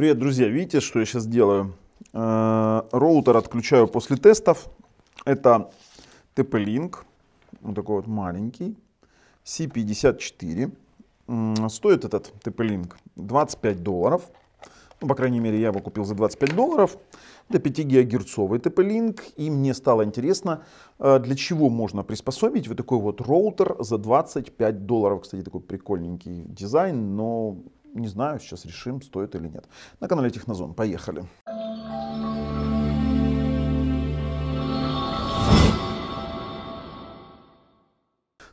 Привет, друзья! Видите, что я сейчас делаю? Э, роутер отключаю после тестов. Это TP-Link, вот такой вот маленький, C54. Стоит этот TP-Link 25 долларов. Ну, по крайней мере, я его купил за 25 долларов. Это 5 гигагерцовый TP-Link, и мне стало интересно, э, для чего можно приспособить вот такой вот роутер за 25 долларов. Кстати, такой прикольненький дизайн, но не знаю, сейчас решим, стоит или нет. На канале Технозон. Поехали.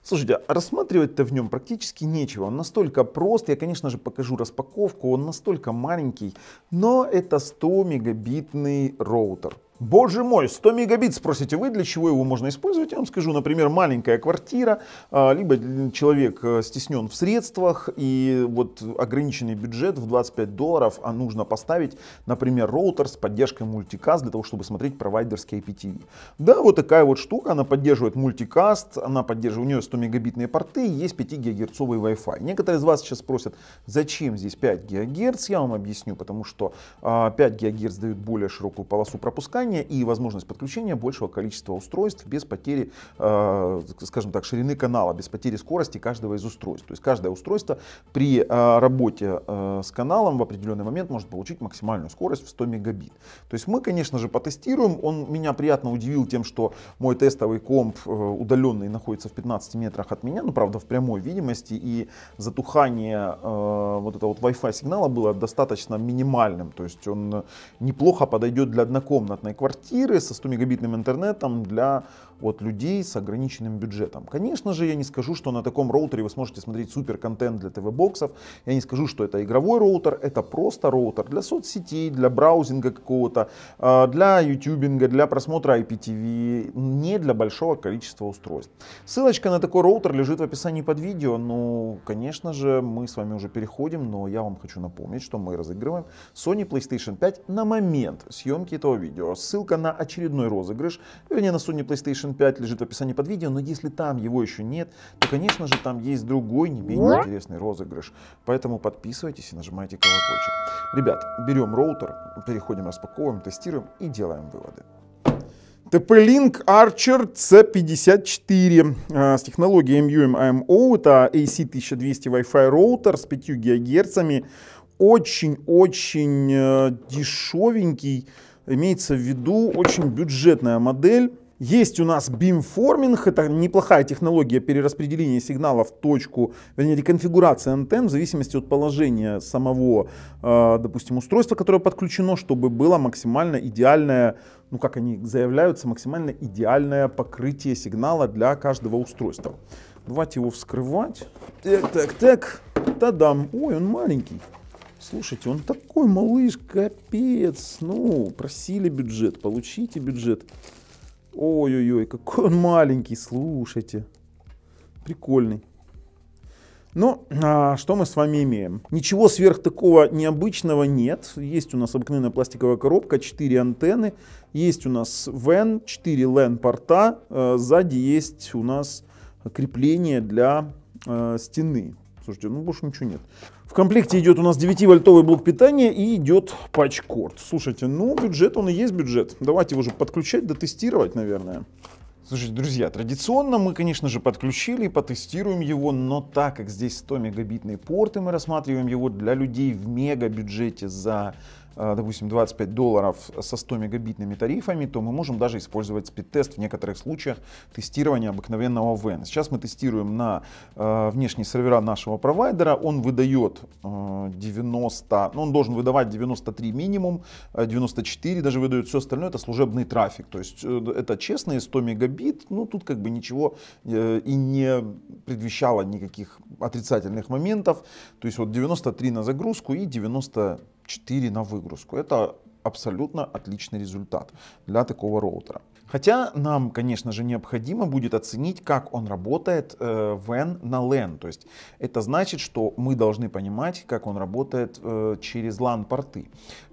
Слушайте, а рассматривать-то в нем практически нечего. Он настолько прост, я, конечно же, покажу распаковку, он настолько маленький, но это 100 мегабитный роутер. Боже мой, 100 мегабит, спросите вы, для чего его можно использовать? Я вам скажу, например, маленькая квартира, а, либо человек э, стеснен в средствах, и вот ограниченный бюджет в 25 долларов, а нужно поставить, например, роутер с поддержкой мультикаст для того, чтобы смотреть провайдерские IPTV. Да, вот такая вот штука, она поддерживает мультикаст, она поддерживает, у нее 100 мегабитные порты, есть 5 гигагерцовый Wi-Fi. Некоторые из вас сейчас спросят, зачем здесь 5 гигагерц? Я вам объясню, потому что 5 а, гигагерц дают более широкую полосу пропускания, сочетание и возможность подключения большего количества устройств без потери, э, скажем так, ширины канала, без потери скорости каждого из устройств. То есть каждое устройство при э, работе э, с каналом в определенный момент может получить максимальную скорость в 100 мегабит. То есть мы, конечно же, потестируем. Он меня приятно удивил тем, что мой тестовый комп удаленный находится в 15 метрах от меня, ну, правда, в прямой видимости, и затухание вот этого вот Wi-Fi сигнала было достаточно минимальным. То есть он неплохо подойдет для однокомнатной квартиры со 100-мегабитным интернетом для от людей с ограниченным бюджетом. Конечно же, я не скажу, что на таком роутере вы сможете смотреть супер контент для ТВ-боксов. Я не скажу, что это игровой роутер, это просто роутер для соцсетей, для браузинга какого-то, а, для ютубинга, для просмотра IPTV, не для большого количества устройств. Ссылочка на такой роутер лежит в описании под видео. Ну, конечно же, мы с вами уже переходим, но я вам хочу напомнить, что мы разыгрываем Sony PlayStation 5 на момент съемки этого видео. Ссылка на очередной розыгрыш, вернее на Sony PlayStation Ocean 5 лежит в описании под видео, но если там его еще нет, то, конечно же, там есть другой не менее интересный розыгрыш. Поэтому подписывайтесь и нажимайте колокольчик. Ребят, берем роутер, переходим, распаковываем, тестируем и делаем выводы. TP-Link Archer C54 э, а, с технологией MUMIMO, это AC1200 Wi-Fi роутер с 5 ГГц, очень-очень э, дешевенький, имеется в виду очень бюджетная модель. Есть у нас beamforming, это неплохая технология перераспределения сигнала в точку, вернее реконфигурация антенн в зависимости от положения самого, э, допустим, устройства, которое подключено, чтобы было максимально идеальное, ну как они заявляются, максимально идеальное покрытие сигнала для каждого устройства. Давайте его вскрывать. Так, так, так. Тадам. Ой, он маленький. Слушайте, он такой малыш, капец. Ну, просили бюджет, получите бюджет. Ой-ой-ой, какой он маленький, слушайте. Прикольный. Но ну, а, что мы с вами имеем? Ничего сверх такого необычного нет. Есть у нас обыкновенная пластиковая коробка, 4 антенны. Есть у нас VAN, 4 LAN порта. сзади есть у нас крепление для э, стены. Слушайте, ну больше ничего нет комплекте идет у нас 9-вольтовый блок питания и идет патч-корд. Слушайте, ну бюджет он и есть бюджет. Давайте его же подключать, дотестировать, наверное. Слушайте, друзья, традиционно мы, конечно же, подключили и потестируем его, но так как здесь 100 мегабитные порты, мы рассматриваем его для людей в мегабюджете за Э, допустим, 25 долларов со 100 мегабитными тарифами, то мы можем даже использовать спид-тест в некоторых случаях тестирования обыкновенного VN. Сейчас мы тестируем на э, внешние сервера нашего провайдера, он выдает 90, э, ну он должен выдавать 93 минимум, 94 даже выдает, все остальное это служебный трафик, то есть это честные 100 мегабит, ну тут как бы ничего и не предвещало никаких отрицательных моментов, то есть вот 93 на загрузку и 90 4 на выгрузку. Это абсолютно отличный результат для такого роутера. Хотя нам, конечно же, необходимо будет оценить, как он работает э, when на LAN. То есть это значит, что мы должны понимать, как он работает э, через LAN-порты.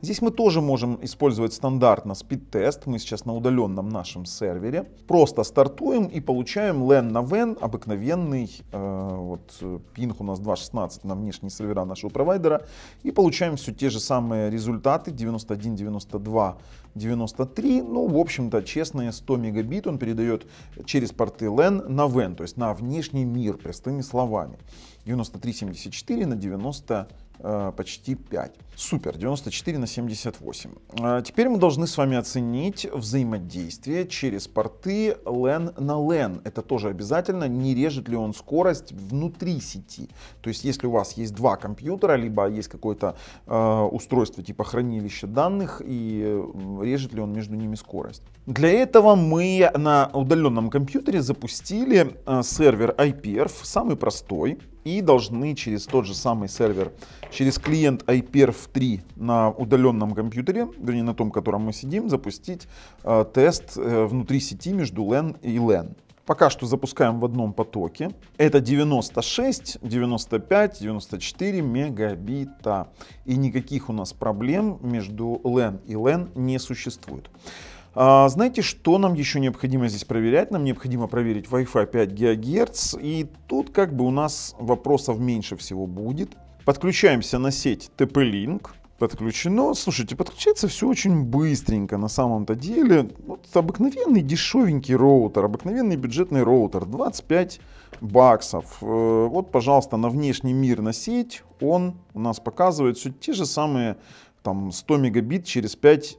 Здесь мы тоже можем использовать стандартно спид-тест. Мы сейчас на удаленном нашем сервере. Просто стартуем и получаем LAN на WAN, обыкновенный э, вот, э, пинг у нас 2.16 на внешние сервера нашего провайдера. И получаем все те же самые результаты 91, 92, 93. Ну, в общем-то, честно данные 100 мегабит он передает через порты LAN на WAN, то есть на внешний мир, простыми словами. 9374 на 90 Э, почти 5. Супер, 94 на 78. Э, теперь мы должны с вами оценить взаимодействие через порты LAN на LAN. Это тоже обязательно, не режет ли он скорость внутри сети. То есть если у вас есть два компьютера, либо есть какое-то э, устройство типа хранилища данных, и режет ли он между ними скорость. Для этого мы на удаленном компьютере запустили сервер iperf самый простой, и должны через тот же самый сервер, через клиент iPerf3 на удаленном компьютере, вернее на том, котором мы сидим, запустить э, тест э, внутри сети между LAN и LAN. Пока что запускаем в одном потоке. Это 96, 95, 94 мегабита. И никаких у нас проблем между LAN и LAN не существует. А, знаете, что нам еще необходимо здесь проверять? Нам необходимо проверить Wi-Fi 5 ГГц, и тут как бы у нас вопросов меньше всего будет. Подключаемся на сеть TP-Link, подключено. Слушайте, подключается все очень быстренько на самом-то деле. Вот обыкновенный дешевенький роутер, обыкновенный бюджетный роутер, 25 баксов. Э, вот, пожалуйста, на внешний мир, на сеть, он у нас показывает все те же самые там 100 мегабит через 5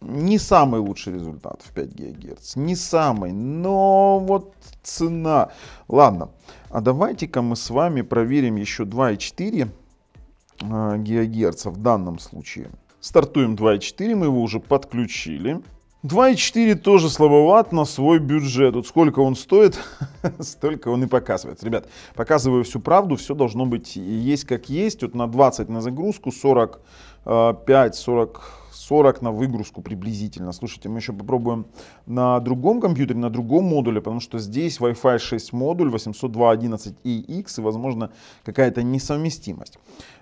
не самый лучший результат в 5 ГГц, не самый, но вот цена. Ладно, а давайте-ка мы с вами проверим еще 2,4 э, ГГц в данном случае. Стартуем 2,4, мы его уже подключили. 2.4 тоже слабоват на свой бюджет. Вот сколько он стоит, столько он и показывает. Ребят, показываю всю правду, все должно быть есть как есть. Вот на 20 на загрузку, 45, 40, 40 на выгрузку приблизительно. Слушайте, мы еще попробуем на другом компьютере, на другом модуле, потому что здесь Wi-Fi 6 модуль 802.11ax и, возможно, какая-то несовместимость.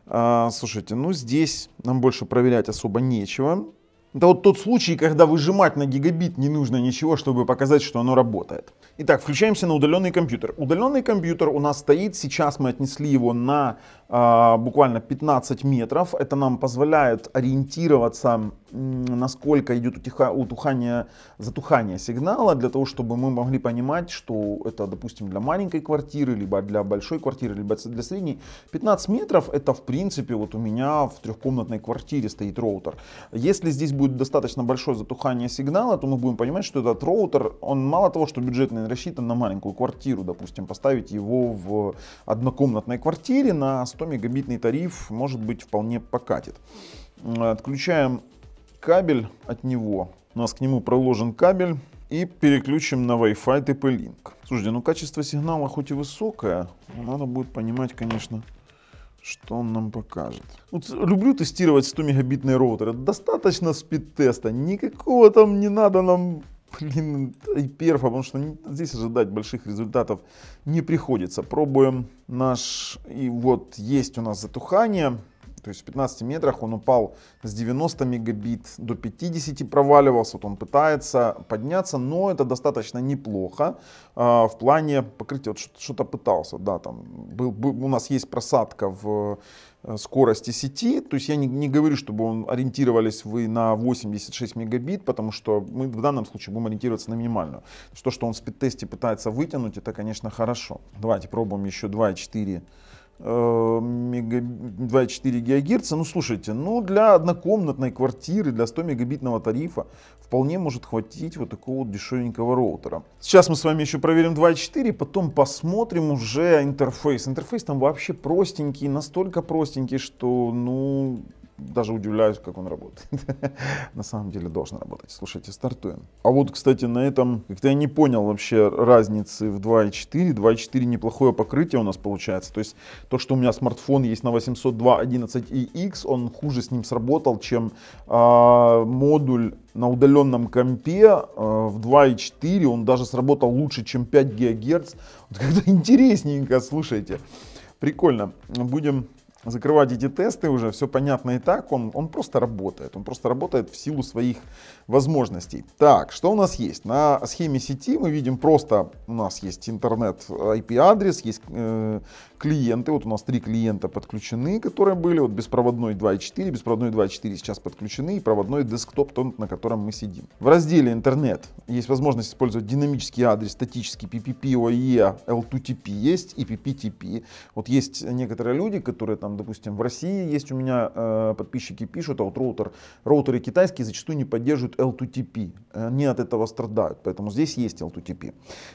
А, слушайте, ну здесь нам больше проверять особо нечего. Это вот тот случай, когда выжимать на гигабит не нужно ничего, чтобы показать, что оно работает. Итак, включаемся на удаленный компьютер. Удаленный компьютер у нас стоит, сейчас мы отнесли его на а, буквально 15 метров. Это нам позволяет ориентироваться, насколько идет утухание, затухание сигнала, для того, чтобы мы могли понимать, что это, допустим, для маленькой квартиры, либо для большой квартиры, либо для средней. 15 метров это, в принципе, вот у меня в трехкомнатной квартире стоит роутер. Если здесь будет достаточно большое затухание сигнала, то мы будем понимать, что этот роутер, он мало того, что бюджетный рассчитан на маленькую квартиру, допустим, поставить его в однокомнатной квартире на 100 мегабитный тариф, может быть, вполне покатит. Отключаем кабель от него. У нас к нему проложен кабель. И переключим на Wi-Fi TP-Link. Слушайте, ну качество сигнала хоть и высокое, но надо будет понимать, конечно, что он нам покажет. Вот люблю тестировать 100-мегабитные роутеры. Достаточно спид-теста, никакого там не надо нам блин, IPR, потому что здесь ожидать больших результатов не приходится. Пробуем наш, и вот есть у нас затухание. То есть в 15 метрах он упал с 90 мегабит до 50 проваливался. Вот он пытается подняться, но это достаточно неплохо э, в плане покрытия. Вот что-то пытался, да, там был, был, у нас есть просадка в э, скорости сети. То есть я не, не говорю, чтобы он ориентировались вы на 86 мегабит, потому что мы в данном случае будем ориентироваться на минимальную. То, что он в спид-тесте пытается вытянуть, это, конечно, хорошо. Давайте пробуем еще 2,4 2,4 э, ГГц. Ну, слушайте, ну для однокомнатной квартиры, для 100 мегабитного тарифа вполне может хватить вот такого вот дешевенького роутера. Сейчас мы с вами еще проверим 2,4, потом посмотрим уже интерфейс. Интерфейс там вообще простенький, настолько простенький, что, ну, даже удивляюсь, как он работает. на самом деле должен работать. Слушайте, стартуем. А вот, кстати, на этом как-то я не понял вообще разницы в 2.4. 2.4 неплохое покрытие у нас получается. То есть то, что у меня смартфон есть на 802.11ix, он хуже с ним сработал, чем э, модуль на удаленном компе э, в 2.4 он даже сработал лучше, чем 5 ГГц. Вот как-то интересненько, слушайте. Прикольно. Будем закрывать эти тесты уже, все понятно и так, он, он просто работает, он просто работает в силу своих возможностей. Так, что у нас есть? На схеме сети мы видим просто, у нас есть интернет IP-адрес, есть э, клиенты, вот у нас три клиента подключены, которые были, вот беспроводной 2.4, беспроводной 2.4 сейчас подключены, и проводной десктоп, тот, на котором мы сидим. В разделе интернет есть возможность использовать динамический адрес, статический PPP, OE, L2TP есть и PPTP. Вот есть некоторые люди, которые там там, допустим, в России есть у меня э, подписчики пишут, а вот роутер, роутеры китайские зачастую не поддерживают L2TP, э, они от этого страдают, поэтому здесь есть L2TP.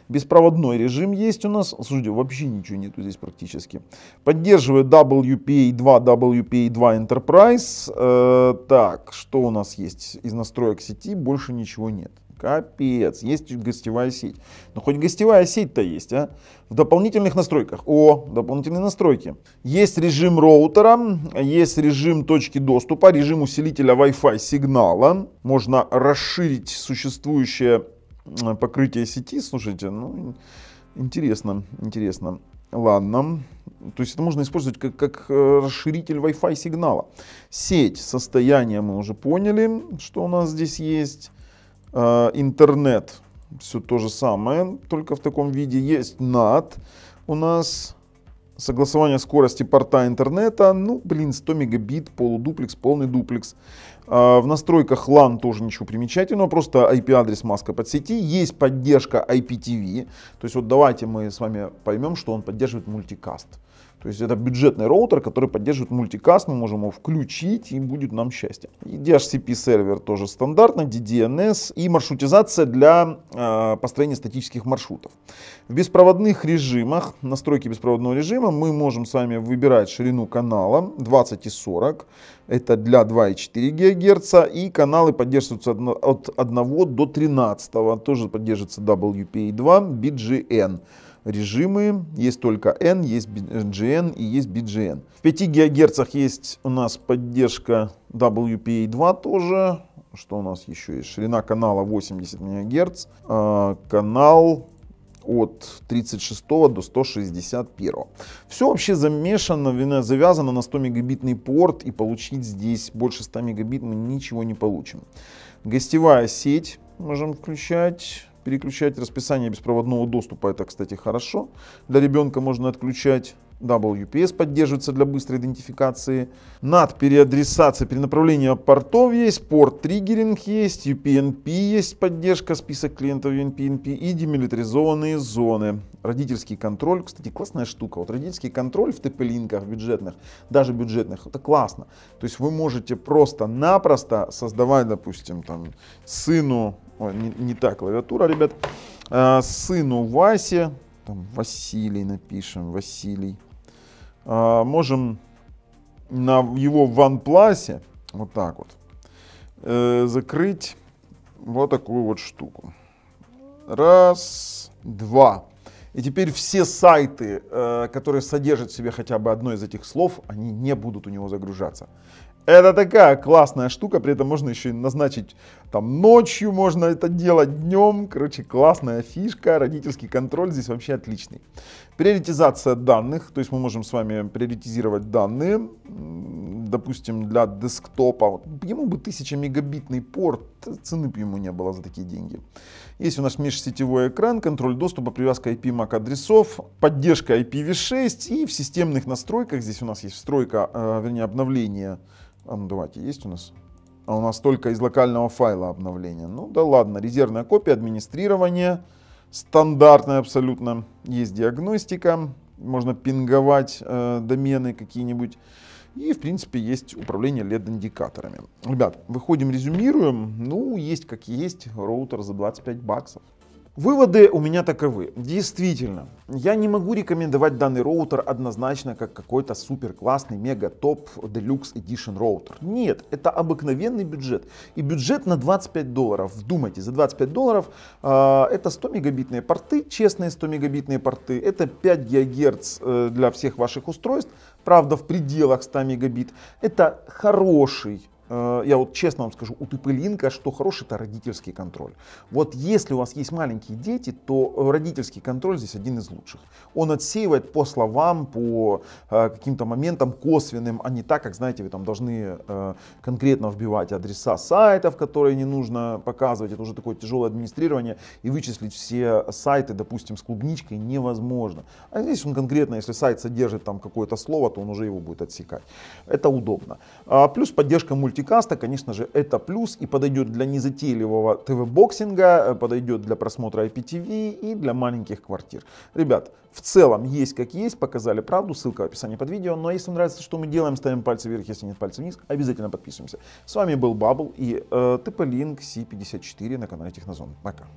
Беспроводной режим есть у нас, судя вообще ничего нету здесь практически. Поддерживает WPA2, WPA2 Enterprise, э, так, что у нас есть из настроек сети, больше ничего нет. Капец, есть гостевая сеть. Но ну, хоть гостевая сеть-то есть, а? В дополнительных настройках. О, дополнительные настройки. Есть режим роутера, есть режим точки доступа, режим усилителя Wi-Fi сигнала. Можно расширить существующее покрытие сети. Слушайте, ну, интересно, интересно. Ладно. То есть это можно использовать как, как э, расширитель Wi-Fi сигнала. Сеть, состояние мы уже поняли, что у нас здесь есть. Э, интернет все то же самое, только в таком виде есть NAT. У нас согласование скорости порта интернета, ну, блин, 100 мегабит, полудуплекс, полный дуплекс. Э, в настройках LAN тоже ничего примечательного, просто IP-адрес маска под сети. Есть поддержка IPTV, то есть вот давайте мы с вами поймем, что он поддерживает мультикаст. То есть это бюджетный роутер, который поддерживает мультикаст, мы можем его включить и будет нам счастье. И DHCP сервер тоже стандартно, DDNS и маршрутизация для э, построения статических маршрутов. В беспроводных режимах, настройки беспроводного режима, мы можем с вами выбирать ширину канала 20 и 40. Это для 2,4 ГГц. И каналы поддерживаются от 1 до 13. Тоже поддерживается WPA2, BGN режимы. Есть только N, есть GN и есть BGN. В 5 ГГц есть у нас поддержка WPA2 тоже. Что у нас еще есть? Ширина канала 80 МГц. А, канал от 36 до 161. Все вообще замешано, завязано на 100 мегабитный порт и получить здесь больше 100 мегабит мы ничего не получим. Гостевая сеть можем включать переключать расписание беспроводного доступа, это, кстати, хорошо. Для ребенка можно отключать WPS поддерживается для быстрой идентификации. NAT переадресация, перенаправление портов есть, порт триггеринг есть, UPnP есть поддержка, список клиентов UNPNP и демилитаризованные зоны. Родительский контроль, кстати, классная штука. Вот родительский контроль в ТП-линках бюджетных, даже бюджетных, это классно. То есть вы можете просто-напросто создавать, допустим, там сыну не, не та клавиатура, ребят. А, сыну Васе, там Василий напишем, Василий. А, можем на его OnePlus, вот так вот, э, закрыть вот такую вот штуку. Раз, два. И теперь все сайты, э, которые содержат в себе хотя бы одно из этих слов, они не будут у него загружаться. Это такая классная штука, при этом можно еще и назначить там ночью можно это делать, днем. Короче, классная фишка. Родительский контроль здесь вообще отличный. Приоритизация данных. То есть мы можем с вами приоритизировать данные. Допустим, для десктопа. ему бы 1000 мегабитный порт. Цены бы ему не было за такие деньги. Есть у нас межсетевой экран, контроль доступа, привязка IP MAC адресов, поддержка IPv6 и в системных настройках. Здесь у нас есть встройка, э, вернее обновление. А ну, давайте, есть у нас а у нас только из локального файла обновление. Ну да ладно, резервная копия, администрирование, стандартная абсолютно. Есть диагностика, можно пинговать э, домены какие-нибудь. И, в принципе, есть управление LED-индикаторами. Ребят, выходим, резюмируем. Ну, есть как есть, роутер за 25 баксов. Выводы у меня таковы. Действительно, я не могу рекомендовать данный роутер однозначно как какой-то супер классный мега топ Deluxe Edition роутер. Нет, это обыкновенный бюджет. И бюджет на 25 долларов. Вдумайте, за 25 долларов э, это 100 мегабитные порты, честные 100 мегабитные порты. Это 5 ГГц э, для всех ваших устройств, правда в пределах 100 мегабит. Это хороший Э, я вот честно вам скажу, у Тупылинка, что хороший, это родительский контроль. Вот если у вас есть маленькие дети, то родительский контроль здесь один из лучших. Он отсеивает по словам, по э, каким-то моментам косвенным, а не так, как, знаете, вы там должны э, конкретно вбивать адреса сайтов, которые не нужно показывать. Это уже такое тяжелое администрирование. И вычислить все сайты, допустим, с клубничкой невозможно. А здесь он конкретно, если сайт содержит там какое-то слово, то он уже его будет отсекать. Это удобно. А плюс поддержка мультикультуры мультикаста, конечно же, это плюс и подойдет для незатейливого ТВ-боксинга, э, подойдет для просмотра IPTV и для маленьких квартир. Ребят, в целом есть как есть, показали правду, ссылка в описании под видео. Но если вам нравится, что мы делаем, ставим пальцы вверх, если нет пальцев вниз, обязательно подписываемся. С вами был Бабл и э, TP-Link C54 на канале Технозон. Пока.